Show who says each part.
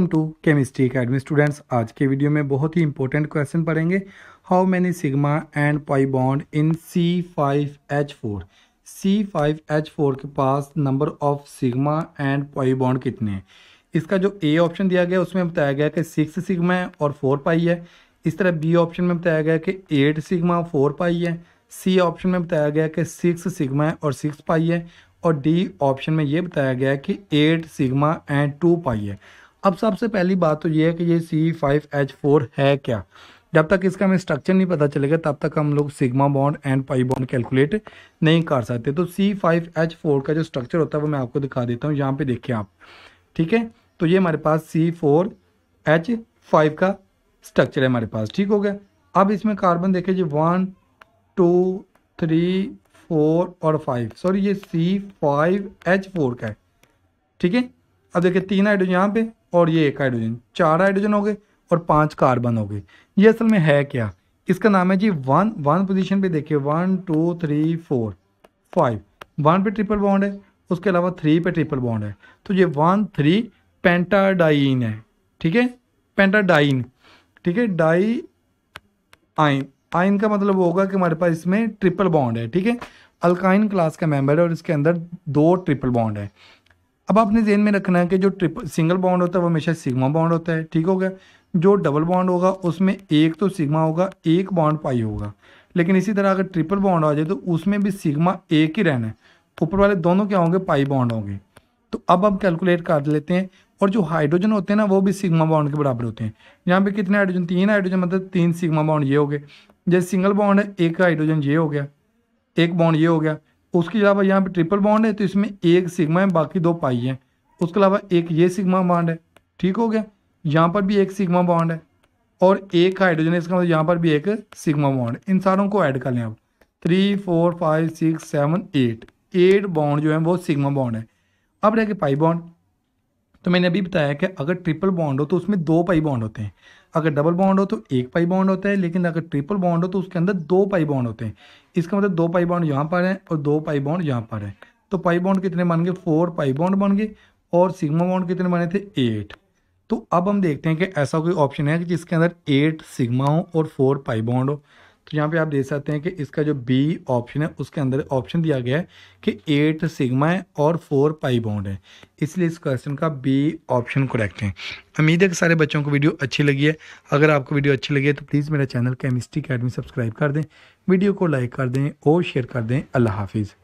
Speaker 1: welcome to chemistry academy students आज के video में बहुत ही इंपॉर्टेंट क्वेश्चन पढ़ेंगे how many sigma and pi bond in H four के पास number of sigma and pi bond कितने हैं इसका जो ए ऑप्शन दिया गया उसमें बताया गया कि सिक्स सिग्मा है और फोर पाई है इस तरह बी ऑप्शन में बताया गया कि एट सिग्मा फोर पाई है सी ऑप्शन में बताया गया कि सिक्स सिग्मा है और सिक्स पाई है और डी ऑप्शन में ये बताया गया कि eight sigma and two pi है अब सबसे पहली बात तो ये है कि ये सी फाइव एच फोर है क्या जब तक इसका हमें स्ट्रक्चर नहीं पता चलेगा तब तक हम लोग sigma bond and pi bond calculate नहीं कर सकते तो सी फाइव एच फोर का जो स्ट्रक्चर होता है वो मैं आपको दिखा देता हूँ यहाँ पे देखिए आप ठीक है तो ये हमारे पास सी फोर एच फाइव का स्ट्रक्चर है हमारे पास ठीक हो गया अब इसमें कार्बन देखे जी वन टू थ्री फोर और फाइव सॉरी ये सी फाइव एच फोर का है ठीक है अब देखिए तीन हाइड्रोजन यहाँ पे और ये एक हाइड्रोजन चार हाइड्रोजन हो गए और पांच कार्बन हो गए ये असल में है क्या इसका नाम है जी वन वन पोजीशन पे देखिए one two three four five one पे ट्रिपल बॉन्ड है उसके अलावा थ्री पे ट्रिपल बॉन्ड है तो ये वन थ्री पेंटाडाइन है ठीक है पेंटाडाइन ठीक है डाई आइन आइन का मतलब होगा कि हमारे पास इसमें ट्रिपल बॉन्ड है ठीक है अल्काइन क्लास का मेंबर है और इसके अंदर दो ट्रिपल बॉन्ड है अब आपने जेन में रखना है कि जो ट्रिपल सिंगल बॉन्ड होता है वो हमेशा सिग्मा बॉन्ड होता है ठीक हो गया जो डबल बॉन्ड होगा उसमें एक तो सिग्मा होगा एक बॉन्ड पाई होगा लेकिन इसी तरह अगर ट्रिपल बॉन्ड आ जाए तो उसमें भी सिग्मा एक ही रहना है ऊपर वाले दोनों क्या होंगे पाई बॉन्ड होंगे तो अब आप कैलकुलेट कर लेते हैं और जो हाइड्रोजन होते हैं ना वो भी सिग्मा बॉन्ड के बराबर होते हैं यहाँ पे कितने हाइड्रोजन तीन हाइड्रोजन मतलब तीन सिग्मा बॉन्ड ये हो गए जैसे सिंगल बॉन्ड है एक हाइड्रोजन ये हो गया एक बॉन्ड ये हो गया उसके अलावा यहाँ पे ट्रिपल बॉन्ड है तो इसमें एक सिग्मा है बाकी दो पाई है उसके अलावा एक ये सिग्मा बॉन्ड है ठीक हो गया यहाँ पर भी एक सिग्मा बॉन्ड है और एक हाइड्रोजन इसका मतलब यहाँ पर भी एक सिग्मा बॉन्ड इन सारों को ऐड कर लें आप three four five six seven eight eight bond जो है वो सिग्मा बॉन्ड है अब रह गए पाई बॉन्ड तो मैंने अभी बताया कि अगर ट्रिपल बॉन्ड हो तो उसमें दो पाई बॉन्ड होते हैं अगर डबल बॉन्ड हो तो एक पाई बॉन्ड होता है लेकिन अगर ट्रिपल बॉन्ड हो तो उसके अंदर दो पाई बॉन्ड होते हैं इसका मतलब दो पाई बॉन्ड यहाँ पर है और दो पाई बॉन्ड यहाँ पर है तो पाई बॉन्ड कितने बन गए फोर पाई बॉन्ड बन गए और सिग्मा बॉन्ड कितने बने थे एट तो अब हम देखते हैं कि ऐसा कोई ऑप्शन है कि जिसके अंदर एट सिग्मा हो और फोर पाई बॉन्ड हो तो यहाँ पे आप देख सकते हैं कि इसका जो बी ऑप्शन है उसके अंदर ऑप्शन दिया गया है कि एट सिग्मा है और फोर पाई बाउंड है इसलिए इस क्वेश्चन का बी ऑप्शन करेक्ट है उम्मीद है कि सारे बच्चों को वीडियो अच्छी लगी है अगर आपको वीडियो अच्छी लगी है तो प्लीज़ मेरा चैनल केमिस्ट्री अकेडमी सब्सक्राइब कर दें वीडियो को लाइक कर दें और शेयर कर दें अल्लाह हाफिज़